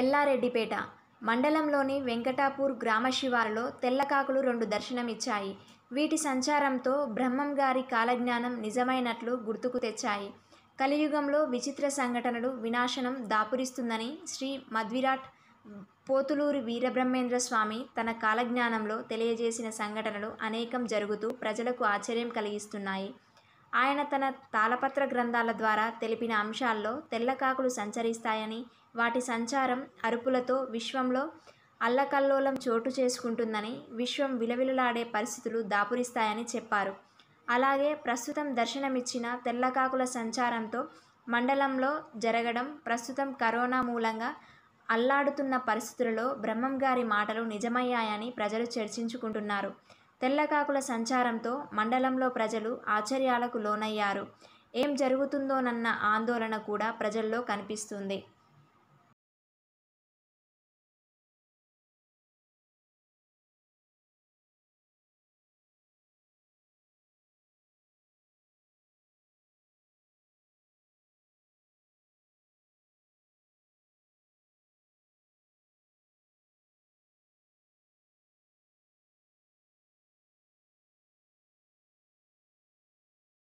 ఎల్లారెడ్డిపేట మండలంలోని వెంకటాపూర్ గ్రామ శివారులో తెల్లకాకులు రెండు దర్శనమిచ్చాయి వీటి సంచారంతో బ్రహ్మం గారి కాలజ్ఞానం నిజమైనట్లు గుర్తుకు తెచ్చాయి కలియుగంలో విచిత్ర సంఘటనలు వినాశనం దాపురిస్తుందని శ్రీ మధ్విరాట్ పోతులూరి వీరబ్రహ్మేంద్ర స్వామి తన కాలజ్ఞానంలో తెలియజేసిన సంఘటనలు అనేకం జరుగుతూ ప్రజలకు ఆశ్చర్యం కలిగిస్తున్నాయి ఆయన తన తాళపత్ర గ్రంథాల ద్వారా తెలిపిన అంశాల్లో తెల్లకాకులు సంచరిస్తాయని వాటి సంచారం అరుపులతో విశ్వంలో అల్లకల్లోలం చోటు చేసుకుంటుందని విశ్వం విలవిలలాడే పరిస్థితులు దాపురిస్తాయని చెప్పారు అలాగే ప్రస్తుతం దర్శనమిచ్చిన తెల్లకాకుల సంచారంతో మండలంలో జరగడం ప్రస్తుతం కరోనా మూలంగా అల్లాడుతున్న పరిస్థితులలో బ్రహ్మం గారి మాటలు నిజమయ్యాయని ప్రజలు చర్చించుకుంటున్నారు తెల్లకాకుల సంచారంతో మండలంలో ప్రజలు ఆశ్చర్యాలకు లోనయ్యారు ఏం జరుగుతుందోనన్న ఆందోళన కూడా ప్రజల్లో కనిపిస్తుంది